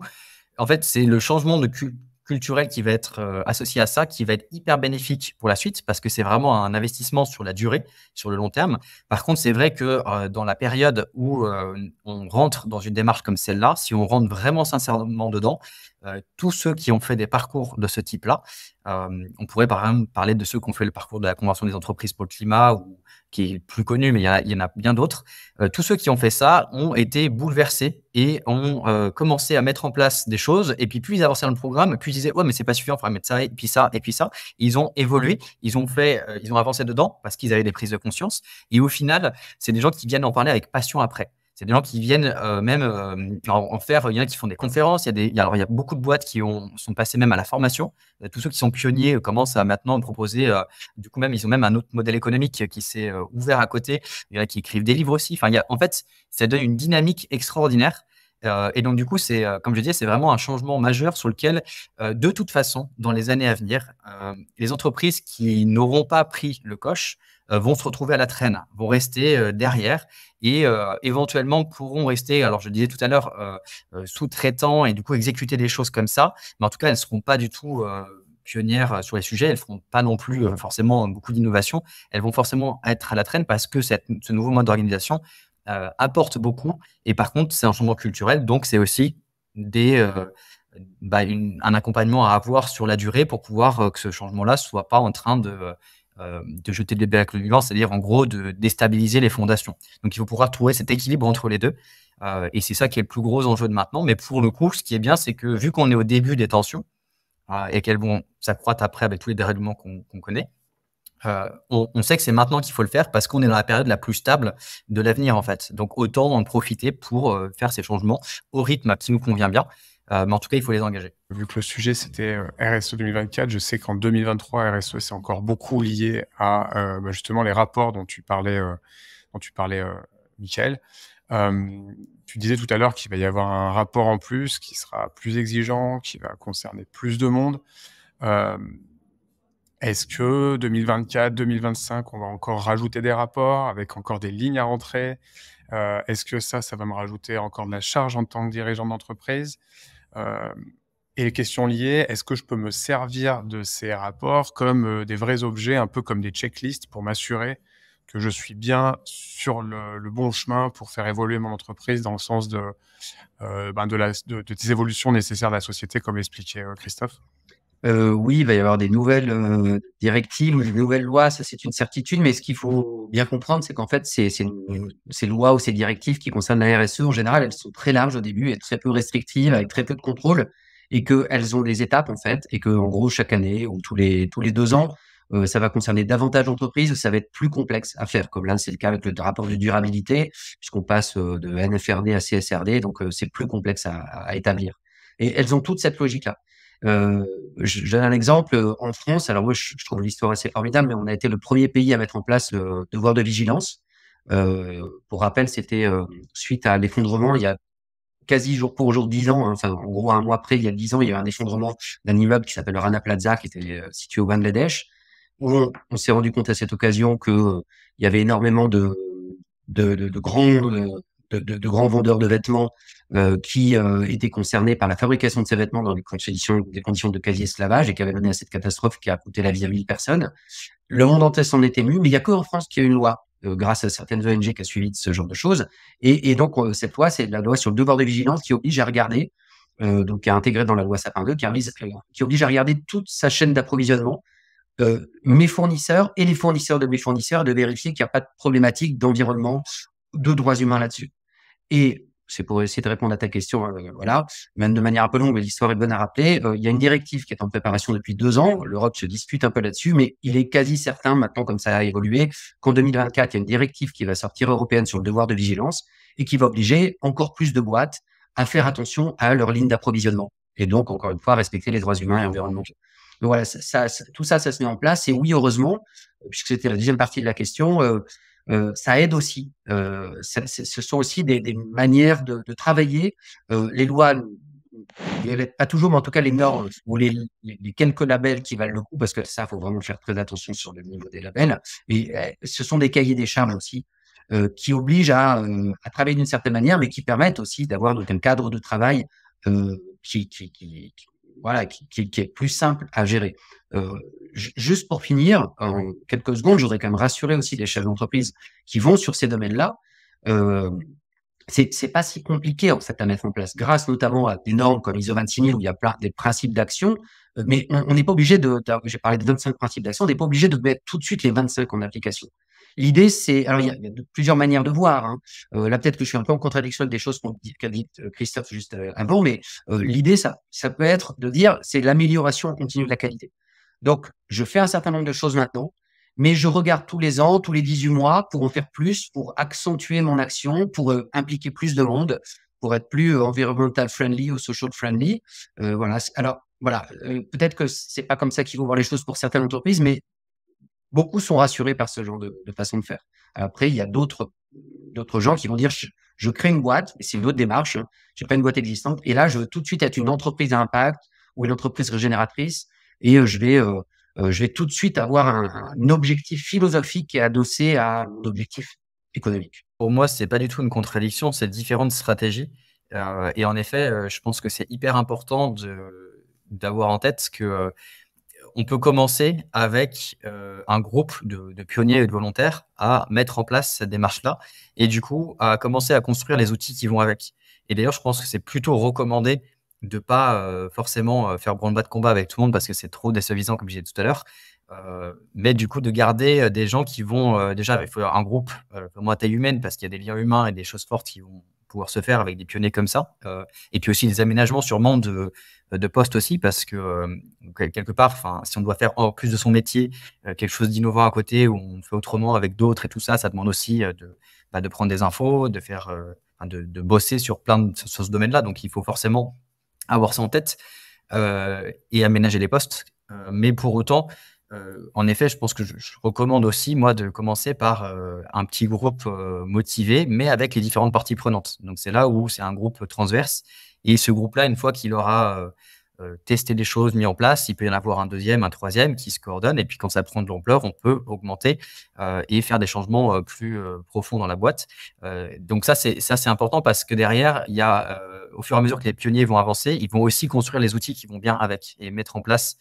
en fait, c'est le changement de, culture, culturel qui va être euh, associé à ça, qui va être hyper bénéfique pour la suite, parce que c'est vraiment un investissement sur la durée, sur le long terme. Par contre, c'est vrai que euh, dans la période où euh, on rentre dans une démarche comme celle-là, si on rentre vraiment sincèrement dedans, euh, tous ceux qui ont fait des parcours de ce type-là. Euh, on pourrait par exemple parler de ceux qui ont fait le parcours de la Convention des entreprises pour le climat, ou, qui est plus connu, mais il y, en a bien d'autres. Euh, tous ceux qui ont fait ça ont été bouleversés et ont commencé à mettre en place des choses, et puis plus ils avançaient dans le programme, plus ils disaient Ouais, mais c'est pas suffisant, il mettre ça, et puis ça, et puis ça. Ils ont évolué, ils ont, fait, ils ont avancé dedans parce qu'ils avaient des prises de conscience, et au final, c'est des gens qui viennent en parler avec passion après. C'est des gens qui viennent euh, même euh, en, faire. Il y en a qui font des conférences. Il y a, beaucoup de boîtes qui sont passées même à la formation. Euh, tous ceux qui sont pionniers commencent à maintenant proposer. du coup, même, ils ont même un autre modèle économique qui s'est ouvert à côté. Il y en a qui écrivent des livres aussi. en fait, ça donne une dynamique extraordinaire. Euh, et donc, du coup, c'est, euh, comme je disais, c'est vraiment un changement majeur sur lequel, euh, de toute façon, dans les années à venir, les entreprises qui n'auront pas pris le coche vont se retrouver à la traîne, vont rester derrière et éventuellement pourront rester, alors je disais tout à l'heure, sous-traitants et du coup exécuter des choses comme ça. Mais en tout cas, elles ne seront pas du tout pionnières sur les sujets, elles ne feront pas non plus forcément beaucoup d'innovation, elles vont forcément être à la traîne parce que ce nouveau mode d'organisation euh, apporte beaucoup. Et par contre, c'est un changement culturel, donc c'est aussi des, euh, bah, un accompagnement à avoir sur la durée pour pouvoir euh, que ce changement-là soit pas en train de, de jeter le bébé avec le vivant, c'est-à-dire en gros de déstabiliser les fondations. Donc il faut pouvoir trouver cet équilibre entre les deux. et c'est ça qui est le plus gros enjeu de maintenant. Mais pour le coup, ce qui est bien, c'est que vu qu'on est au début des tensions et qu'elles vont s'accroître après avec tous les dérèglements qu'on connaît, euh, on, sait que c'est maintenant qu'il faut le faire parce qu'on est dans la période la plus stable de l'avenir en fait. Donc autant en profiter pour euh, faire ces changements au rythme qui nous convient bien. Euh, mais en tout cas, il faut les engager. Vu que le sujet, c'était RSE 2024, je sais qu'en 2023, RSE, c'est encore beaucoup lié à bah, justement les rapports dont tu parlais, dont tu parlais Michael. tu disais tout à l'heure qu'il va y avoir un rapport en plus qui sera plus exigeant, qui va concerner plus de monde. Est-ce que 2024, 2025, on va encore rajouter des rapports avec encore des lignes à rentrer euh, Est-ce que ça, ça va me rajouter encore de la charge en tant que dirigeant d'entreprise euh, Et les questions liées, est-ce que je peux me servir de ces rapports comme euh, des vrais objets, un peu comme des checklists pour m'assurer que je suis bien sur le, bon chemin pour faire évoluer mon entreprise dans le sens de, ben des évolutions nécessaires de la société, comme l'expliquait Christophe oui, il va y avoir des nouvelles directives ou des nouvelles lois, ça c'est une certitude, mais ce qu'il faut bien comprendre, c'est qu'en fait, euh, ces, lois ou ces directives qui concernent la RSE, en général, elles sont très larges au début et très peu restrictives, avec très peu de contrôle, et qu'elles ont des étapes en fait, et qu'en gros, chaque année ou tous les, tous les deux ans, ça va concerner davantage d'entreprises, ça va être plus complexe à faire, comme là c'est le cas avec le rapport de durabilité, puisqu'on passe de NFRD à CSRD, donc c'est plus complexe à établir. Et elles ont toute cette logique-là je, donne un exemple. En France, alors moi, je, trouve l'histoire assez formidable, mais on a été le premier pays à mettre en place le devoir de vigilance. Euh, pour rappel, c'était suite à l'effondrement, il y a quasi jour pour jour dix ans, hein, enfin en gros un mois après il y a dix ans, il y a eu un effondrement d'un immeuble qui s'appelle Rana Plaza, qui était situé au Bangladesh. On, on s'est rendu compte à cette occasion que il y avait énormément de, de, de, de grands de, grands vendeurs de vêtements euh, qui euh, étaient concernés par la fabrication de ces vêtements dans des conditions, des conditions de quasi-esclavage et qui avaient donné à cette catastrophe qui a coûté la vie à 1000 personnes. Le monde entier s'en est ému, mais il n'y a qu'en France qu'il y a une loi, euh, grâce à certaines ONG qui a suivi ce genre de choses. Et, donc, cette loi, c'est la loi sur le devoir de vigilance qui oblige à regarder, donc qui intégrer intégré dans la loi Sapin 2, qui, qui oblige à regarder toute sa chaîne d'approvisionnement, mes fournisseurs et les fournisseurs de mes fournisseurs, de vérifier qu'il n'y a pas de problématique d'environnement, de droits humains là-dessus. Et c'est pour essayer de répondre à ta question, euh, voilà, même de manière un peu longue, mais l'histoire est bonne à rappeler. Euh, il y a une directive qui est en préparation depuis deux ans. L'Europe se dispute un peu là-dessus, mais il est quasi certain maintenant, comme ça a évolué, qu'en 2024, il y a une directive qui va sortir européenne sur le devoir de vigilance et qui va obliger encore plus de boîtes à faire attention à leur ligne d'approvisionnement et donc encore une fois respecter les droits humains et environnementaux. Donc voilà, ça, tout ça, ça se met en place. Et oui, heureusement, puisque c'était la deuxième partie de la question, euh, euh, ça aide aussi. Euh, ce sont aussi des, manières de, travailler. Euh, les lois, pas toujours, mais en tout cas les normes ou les, quelques labels qui valent le coup, parce que ça, il faut vraiment faire très attention sur le niveau des labels. Et eh, ce sont des cahiers des charges aussi. qui obligent à, travailler d'une certaine manière, mais qui permettent aussi d'avoir un cadre de travail qui voilà, qui, est plus simple à gérer. Euh, juste pour finir, en quelques secondes, je voudrais quand même rassurer aussi les chefs d'entreprise qui vont sur ces domaines-là. Euh, c'est pas si compliqué en fait à mettre en place, grâce notamment à des normes comme ISO 26000 où il y a plein des principes d'action. Euh, mais on n'est pas obligé de, j'ai parlé des 25 principes d'action, on n'est pas obligé de mettre tout de suite les 25 en application. L'idée, c'est. Alors, il y a, plusieurs manières de voir. Hein. Euh, là, peut-être que je suis un peu en contradiction des choses qu'a dit euh, Christophe juste euh, avant, mais euh, l'idée, ça, ça peut être de dire c'est l'amélioration continue de la qualité. Donc, je fais un certain nombre de choses maintenant, mais je regarde tous les ans, tous les 18 mois, pour en faire plus, pour accentuer mon action, pour impliquer plus de monde, pour être plus environmental friendly ou social friendly. voilà. Alors, voilà, peut-être que c'est pas comme ça qu'il faut voir les choses pour certaines entreprises, mais Beaucoup sont rassurés par ce genre de, façon de faire. Après, il y a d'autres d'autres gens qui vont dire je, crée une boîte, et c'est une autre démarche, je pas une boîte existante, et là, je veux tout de suite être une entreprise à impact ou une entreprise régénératrice, et euh, je vais euh, euh, je vais tout de suite avoir un, objectif philosophique qui adossé à un objectif économique. Pour moi, ce n'est pas du tout une contradiction, c'est différentes stratégies. et en effet, je pense que c'est hyper important d'avoir en tête que on peut commencer avec euh, un groupe de, pionniers et de volontaires à mettre en place cette démarche-là et du coup à commencer à construire les outils qui vont avec. Et d'ailleurs, je pense que c'est plutôt recommandé de pas euh, forcément euh, faire branle-bas de combat avec tout le monde parce que c'est trop décevisant, comme je disais tout à l'heure. mais du coup, de garder des gens qui vont déjà, il faut un groupe, moins à taille humaine parce qu'il y a des liens humains et des choses fortes qui vont pouvoir se faire avec des pionniers comme ça. Euh, et puis aussi des aménagements sûrement de, euh, postes aussi, parce que euh, quelque part, si on doit faire en plus de son métier quelque chose d'innovant à côté, où on fait autrement avec d'autres et tout ça, ça demande aussi de, bah, de prendre des infos, de faire, de, bosser sur plein de, sur ce domaine-là. Donc il faut forcément avoir ça en tête et aménager les postes. mais pour autant, euh, en effet, je pense que je, recommande aussi, moi, de commencer par euh, un petit groupe euh, motivé, mais avec les différentes parties prenantes. Donc, c'est là où c'est un groupe transverse. Et ce groupe-là, une fois qu'il aura euh, tester des choses mises en place. Il peut y en avoir un deuxième, un troisième qui se coordonne. Et puis quand ça prend de l'ampleur, on peut augmenter euh, et faire des changements euh, plus profonds dans la boîte. donc ça, c'est ça, c'est important parce que derrière, il y a, au fur et à mesure que les pionniers vont avancer, ils vont aussi construire les outils qui vont bien avec et mettre en place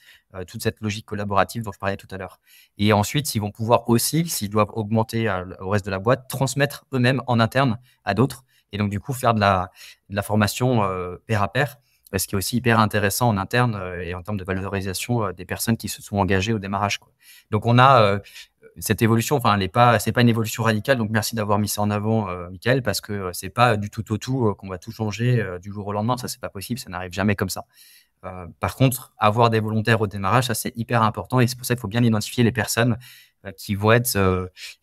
toute cette logique collaborative dont je parlais tout à l'heure. Et ensuite, ils vont pouvoir aussi, s'ils doivent augmenter au reste de la boîte, transmettre eux-mêmes en interne à d'autres. Et donc, du coup, faire de la, de la formation pair à pair ce qui est aussi hyper intéressant en interne euh, et en termes de valorisation euh, des personnes qui se sont engagées au démarrage. Donc on a euh, cette évolution, enfin, elle n'est pas, c'est pas une évolution radicale. Donc, merci d'avoir mis ça en avant, Michael, parce que c'est pas du tout au tout qu'on va tout changer du jour au lendemain. Ça, c'est pas possible. Ça n'arrive jamais comme ça. par contre, avoir des volontaires au démarrage, ça, c'est hyper important. Et c'est pour ça qu'il faut bien identifier les personnes qui vont être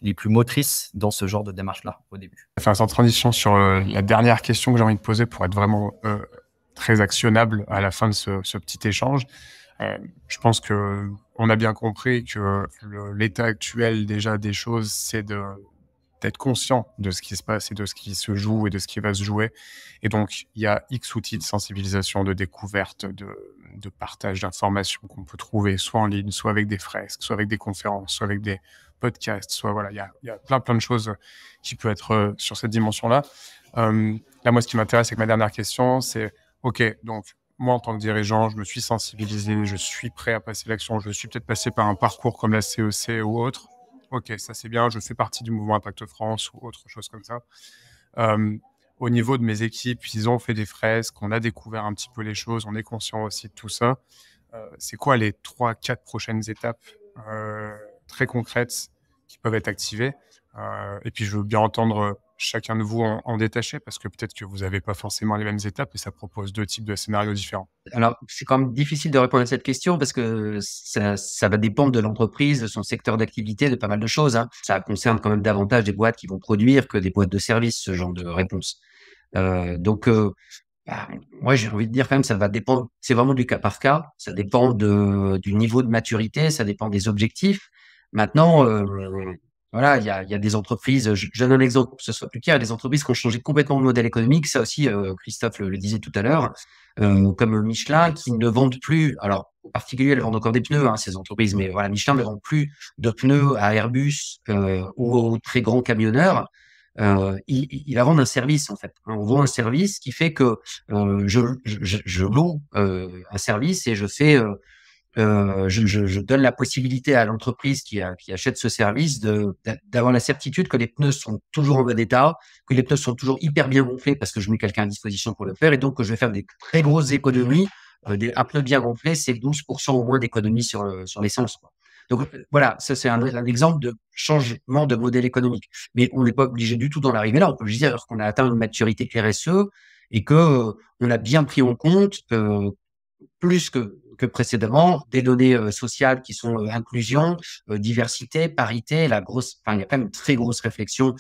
les plus motrices dans ce genre de démarche-là au début. Enfin, sans transition sur la dernière question que j'ai envie de poser pour être vraiment très actionnable à la fin de ce, petit échange. Euh, je pense que on a bien compris que l'état actuel déjà des choses, c'est de d'être conscient de ce qui se passe et de ce qui se joue et de ce qui va se jouer. Et donc, il y a X outils de sensibilisation, de découverte, de, partage d'informations qu'on peut trouver, soit en ligne, soit avec des fresques, soit avec des conférences, soit avec des podcasts, soit voilà, il y a, plein, plein de choses qui peuvent être euh, sur cette dimension-là. Euh, là, moi, ce qui m'intéresse avec ma dernière question, c'est OK, donc moi, en tant que dirigeant, je me suis sensibilisé, je suis prêt à passer l'action, je suis peut-être passé par un parcours comme la CEC e ou autre. OK, ça c'est bien, je fais partie du mouvement Impact France ou autre chose comme ça. Euh, au niveau de mes équipes, ils ont fait des fraises, on a découvert un petit peu les choses, on est conscient aussi de tout ça. Euh, c'est quoi les trois, quatre prochaines étapes euh, très concrètes qui peuvent être activées euh, et puis, je veux bien entendre euh, chacun de vous en, détacher parce que peut-être que vous n'avez pas forcément les mêmes étapes et ça propose deux types de scénarios différents. Alors, c'est quand même difficile de répondre à cette question parce que ça, va dépendre de l'entreprise, de son secteur d'activité, de pas mal de choses. Hein. Ça concerne quand même davantage des boîtes qui vont produire que des boîtes de service, ce genre de réponse. Euh, donc, bah, moi, j'ai envie de dire quand même, ça va dépendre, c'est vraiment du cas par cas, ça dépend du niveau de maturité, ça dépend des objectifs. Maintenant, voilà, il y a, des entreprises, je, donne donne exemple pour que ce soit plus clair, il y a des entreprises qui ont changé complètement le modèle économique, ça aussi, euh, Christophe le, disait tout à l'heure, euh, comme Michelin, qui ne vendent plus, alors en particulier, elles vendent encore des pneus, hein, ces entreprises, mais voilà, Michelin ne vend plus de pneus à Airbus euh, ou aux très grands camionneurs. il, il va vendre un service en fait. On vend un service qui fait que je, je, je, loue un service et je fais euh, je, je, je, donne la possibilité à l'entreprise qui, qui, achète ce service d'avoir la certitude que les pneus sont toujours en bon état, que les pneus sont toujours hyper bien gonflés parce que je mets quelqu'un à disposition pour le faire et donc que je vais faire des très grosses économies. Euh, des, un pneu bien gonflé, c'est 12% au moins d'économie sur, euh, sur l'essence. Donc voilà, ça c'est un, exemple de changement de modèle économique. Mais on n'est pas obligé du tout d'en arriver là. On peut juste dire qu'on a atteint une maturité RSE et que on a bien pris en compte plus que que précédemment, des données euh, sociales qui sont euh, inclusion, euh, diversité, parité, la grosse, enfin, il y a quand même une très grosse réflexion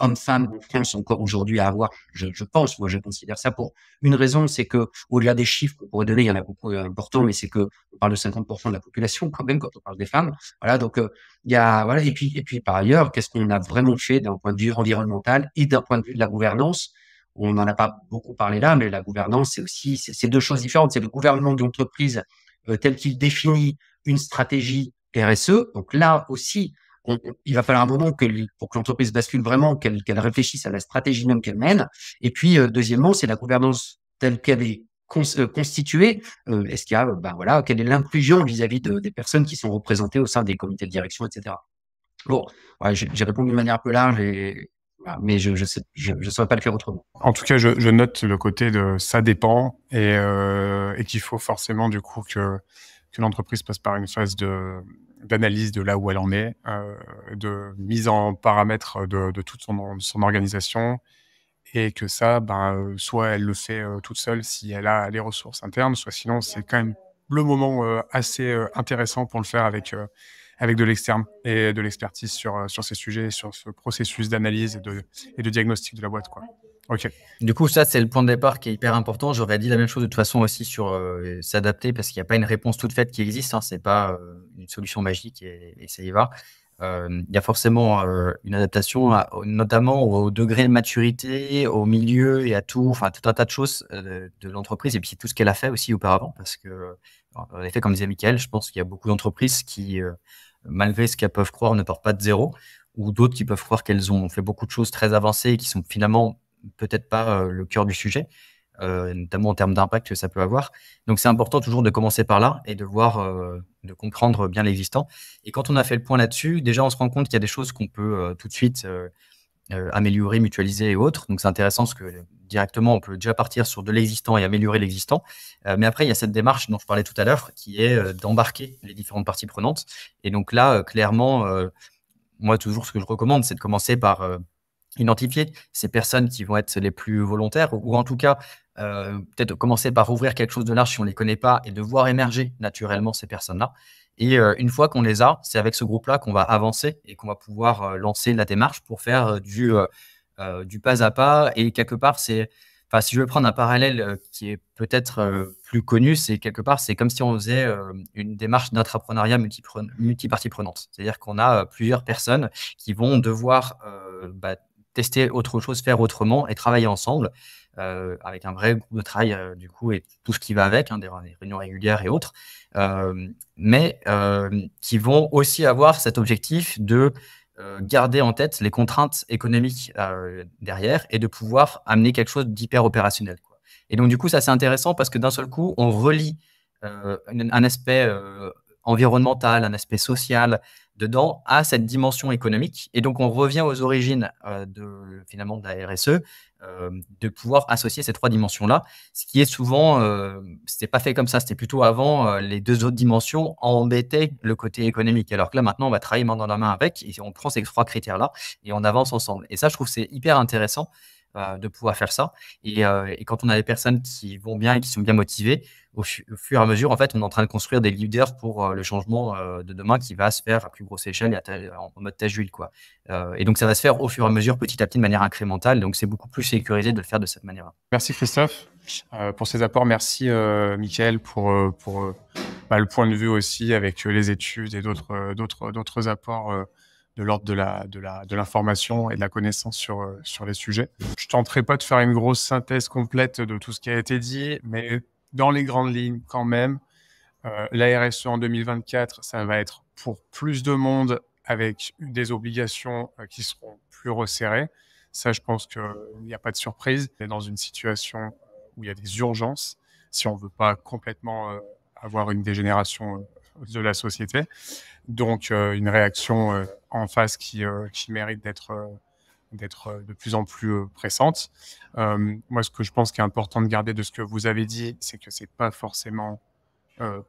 homme-femme en France encore aujourd'hui à avoir. Je, pense, moi, je considère ça pour une raison, c'est que au-delà des chiffres qu'on pourrait donner, il y en a beaucoup importants, mais c'est que on parle de 50% de la population quand même quand on parle des femmes. Voilà, donc il y a voilà, et puis et puis par ailleurs, qu'est-ce qu'on a vraiment fait d'un point de vue environnemental et d'un point de vue de la gouvernance? on n'en a pas beaucoup parlé là, mais la gouvernance, c'est aussi c'est deux choses différentes. C'est le gouvernement d'entreprise euh, tel qu'il définit une stratégie RSE. Donc là aussi, il va falloir un moment que, pour que l'entreprise bascule vraiment, qu'elle réfléchisse à la stratégie même qu'elle mène. Et puis, euh, deuxièmement, c'est la gouvernance telle qu'elle est euh, constituée. Est-ce qu'il y a, ben voilà, quelle est l'inclusion vis-à-vis des personnes qui sont représentées au sein des comités de direction, etc. Bon, j'ai répondu de manière un peu large et mais je ne je saurais pas le faire autrement. En tout cas, je, note le côté de ça dépend et, euh, qu'il faut forcément du coup que, l'entreprise passe par une phase de d'analyse de là où elle en est, euh, de mise en paramètres de, toute son, organisation, et que ça, ben, soit elle le fait euh, toute seule si elle a les ressources internes, soit sinon c'est quand même le moment assez intéressant pour le faire avec avec de l'externe et de l'expertise sur, euh, sur ces sujets, sur ce processus d'analyse et de, et de diagnostic de la boîte. Quoi. Ok. Du coup, ça, c'est le point de départ qui est hyper important. J'aurais dit la même chose de toute façon aussi sur euh, s'adapter parce qu'il n'y a pas une réponse toute faite qui existe. Hein. C'est Ce n'est pas euh, une solution magique et, ça y va. Il y a forcément une adaptation, notamment au, degré de maturité, au milieu et à tout, enfin tout un tas de choses de l'entreprise et puis tout ce qu'elle a fait aussi auparavant parce que en effet, comme disait Michael, je pense qu'il y a beaucoup d'entreprises qui, euh, malgré ce qu'elles peuvent croire, ne partent pas de zéro, ou d'autres qui peuvent croire qu'elles ont fait beaucoup de choses très avancées et qui sont finalement peut-être pas euh, le cœur du sujet, euh, notamment en termes d'impact que ça peut avoir. Donc c'est important toujours de commencer par là et de voir, de comprendre bien l'existant. Et quand on a fait le point là-dessus, déjà on se rend compte qu'il y a des choses qu'on peut tout de suite euh, améliorer, mutualiser et autres. Donc c'est intéressant parce que directement on peut déjà partir sur de l'existant et améliorer l'existant. Euh, mais après, il y a cette démarche dont je parlais tout à l'heure qui est euh, d'embarquer les différentes parties prenantes. Et donc là, clairement, moi toujours ce que je recommande, c'est de commencer par identifier ces personnes qui vont être les plus volontaires, ou en tout cas, peut-être commencer par ouvrir quelque chose de large si on ne les connaît pas, et de voir émerger naturellement ces personnes-là. Et euh, une fois qu'on les a, c'est avec ce groupe-là qu'on va avancer et qu'on va pouvoir euh, lancer la démarche pour faire euh, du, du pas à pas. Et quelque part, c'est, enfin, si je veux prendre un parallèle qui est peut-être plus connu, c'est quelque part, c'est comme si on faisait une démarche d'intrapreneuriat multipartie prenante. C'est-à-dire qu'on a plusieurs personnes qui vont devoir bah, tester autre chose, faire autrement et travailler ensemble euh, avec un vrai groupe de travail euh, du coup et tout ce qui va avec, hein, des, réunions régulières et autres, euh, mais qui vont aussi avoir cet objectif de garder en tête les contraintes économiques derrière et de pouvoir amener quelque chose d'hyper opérationnel. Et donc du coup ça c'est intéressant parce que d'un seul coup on relie un aspect environnemental, un aspect social dedans, à cette dimension économique. Et donc, on revient aux origines euh, de, finalement de la RSE, euh, de pouvoir associer ces trois dimensions-là, ce qui est souvent, euh, ce n'était pas fait comme ça, c'était plutôt avant, les deux autres dimensions embêtaient le côté économique, alors que là, maintenant, on va travailler main dans la main avec, et on prend ces trois critères-là, et on avance ensemble. Et ça, je trouve c'est hyper intéressant de pouvoir faire ça. Et, et, quand on a des personnes qui vont bien et qui sont bien motivées, au, fur et à mesure, en fait, on est en train de construire des leaders pour euh, le changement euh, de demain qui va se faire à plus grosse échelle et en mode tâche d'huile, quoi. Euh, et donc, ça va se faire au fur et à mesure, petit à petit, de manière incrémentale. Donc, c'est beaucoup plus sécurisé de le faire de cette manière-là. Merci Christophe pour ces apports. Merci Michael pour, pour bah, le point de vue aussi avec les études et d'autres d'autres d'autres apports de l'ordre de la de la de l'information et de la connaissance sur sur les sujets. Je tenterai pas de faire une grosse synthèse complète de tout ce qui a été dit, mais dans les grandes lignes quand même, euh, la RSE en 2024, ça va être pour plus de monde avec des obligations euh, qui seront plus resserrées. Ça, je pense qu'il n'y a pas de surprise. On est dans une situation euh, où il y a des urgences, si on ne veut pas complètement euh, avoir une dégénération de la société. Donc, une réaction en face qui, qui mérite d'être d'être euh, de plus en plus euh, pressante. Euh, moi, ce que je pense qu'il est important de garder de ce que vous avez dit, c'est que ce n'est pas forcément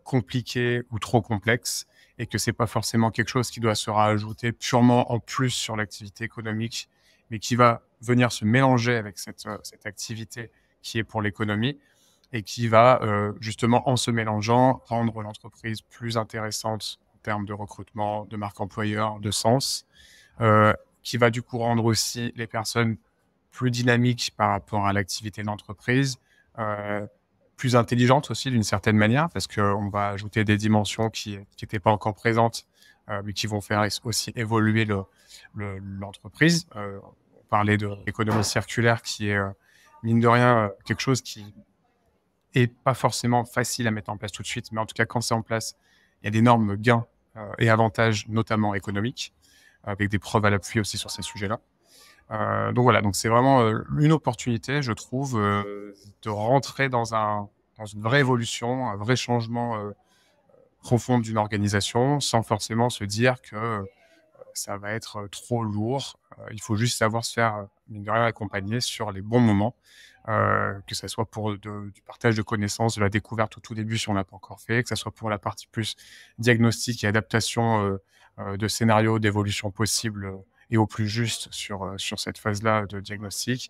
compliqué ou trop complexe et que ce n'est pas forcément quelque chose qui doit se rajouter purement en plus sur l'activité économique, mais qui va venir se mélanger avec cette, activité qui est pour l'économie et qui va justement en se mélangeant rendre l'entreprise plus intéressante en termes de recrutement, de marque employeur, de sens qui va du coup rendre aussi les personnes plus dynamiques par rapport à l'activité de l'entreprise, euh, plus intelligentes aussi d'une certaine manière, parce qu'on va ajouter des dimensions qui n'étaient pas encore présentes, euh, mais qui vont faire aussi évoluer l'entreprise. Le, euh, on parlait de l'économie circulaire qui est, mine de rien, quelque chose qui est pas forcément facile à mettre en place tout de suite, mais en tout cas, quand c'est en place, il y a d'énormes gains et avantages, notamment économiques avec des preuves à l'appui aussi sur ces sujets-là. Euh, donc voilà, donc c'est vraiment euh, une opportunité, je trouve, euh, de rentrer dans, un, dans une vraie évolution, un vrai changement profond d'une organisation, sans forcément se dire que ça va être trop lourd. il faut juste savoir se faire, une rien, accompagner sur les bons moments, que ce soit pour du partage de connaissances, de la découverte au tout début si on l'a pas encore fait, que ce soit pour la partie plus diagnostic et adaptation euh, de scénarios d'évolution possible euh, et au plus juste sur, euh, sur cette phase-là de diagnostic.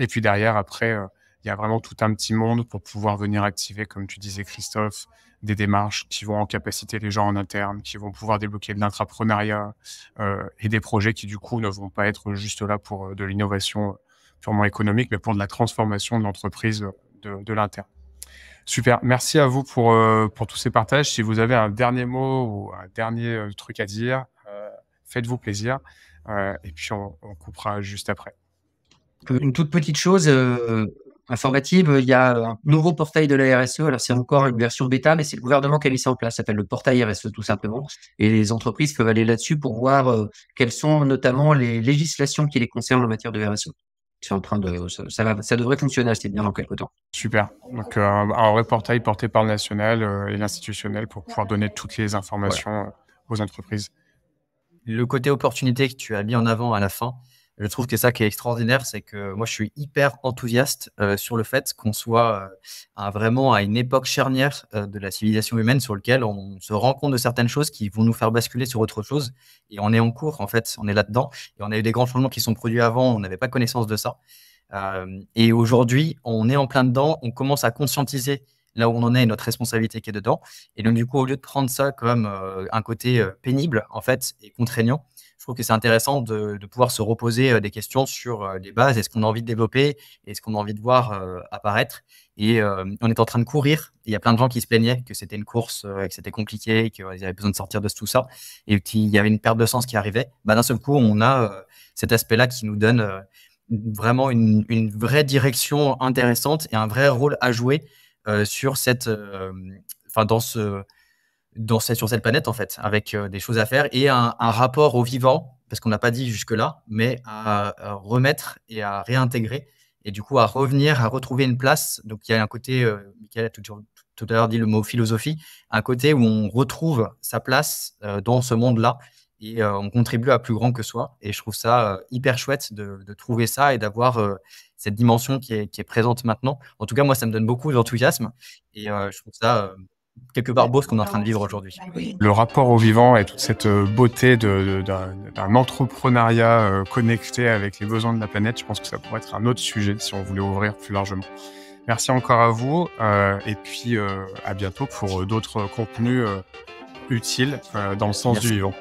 Et puis derrière, après, il y a vraiment tout un petit monde pour pouvoir venir activer, comme tu disais Christophe, des démarches qui vont en capacité les gens en interne, qui vont pouvoir débloquer de l'intrapreneuriat et des projets qui du coup ne vont pas être juste là pour de l'innovation purement économique, mais pour de la transformation de l'entreprise de, de l'interne. Super. Merci à vous pour, euh, pour tous ces partages. Si vous avez un dernier mot ou un dernier euh, truc à dire, euh, faites-vous plaisir. et puis, on, coupera juste après. Une toute petite chose informative, il y a un nouveau portail de la RSE. Alors, c'est encore une version bêta, mais c'est le gouvernement qui a mis ça en place. Ça s'appelle le portail RSE, tout simplement. Et les entreprises peuvent aller là-dessus pour voir quelles sont notamment les législations qui les concernent en matière de RSE en train de ça, devrait fonctionner assez bien dans quelques temps. Super. Donc euh, un reportail porté par le national euh, et l'institutionnel pour pouvoir donner toutes les informations euh, aux entreprises. Le côté opportunité que tu as mis en avant à la fin, je trouve que ça qui est extraordinaire, c'est que moi, je suis hyper enthousiaste euh, sur le fait qu'on soit euh, vraiment à une époque charnière euh, de la civilisation humaine sur laquelle on se rend compte de certaines choses qui vont nous faire basculer sur autre chose. Et on est en cours, en fait, on est là-dedans. Et on a eu des grands changements qui sont produits avant, on n'avait pas connaissance de ça. et aujourd'hui, on est en plein dedans, on commence à conscientiser là où on en est et notre responsabilité qui est dedans. Et donc, du coup, au lieu de prendre ça comme un côté pénible, en fait, et contraignant, je trouve que c'est intéressant de, pouvoir se reposer euh, des questions sur euh, les bases. Est-ce qu'on a envie de développer Est-ce qu'on a envie de voir euh, apparaître Et on est en train de courir. Il y a plein de gens qui se plaignaient que c'était une course, que c'était compliqué, qu'ils avaient besoin de sortir de tout ça et qu'il y avait une perte de sens qui arrivait. Bah, d'un seul coup, on a cet aspect-là qui nous donne vraiment une, vraie direction intéressante et un vrai rôle à jouer sur cette, dans ce, dans sur cette planète, en fait, avec euh, des choses à faire et un, rapport au vivant, parce qu'on n'a pas dit jusque-là, mais à, remettre et à réintégrer, et du coup à revenir, à retrouver une place. Donc il y a un côté, euh, Michael a tout, à l'heure dit le mot philosophie, un côté où on retrouve sa place euh, dans ce monde-là, et on contribue à plus grand que soi. Et je trouve ça hyper chouette de, trouver ça et d'avoir cette dimension qui est, qui est, présente maintenant. En tout cas, moi, ça me donne beaucoup d'enthousiasme, et je trouve ça quelque bah, part beau ce qu'on est en train de vivre aujourd'hui. Le rapport au vivant et toute cette euh, beauté d'un entrepreneuriat euh, connecté avec les besoins de la planète, je pense que ça pourrait être un autre sujet si on voulait ouvrir plus largement. Merci encore à vous euh, et puis à bientôt pour d'autres contenus utiles dans le sens du vivant.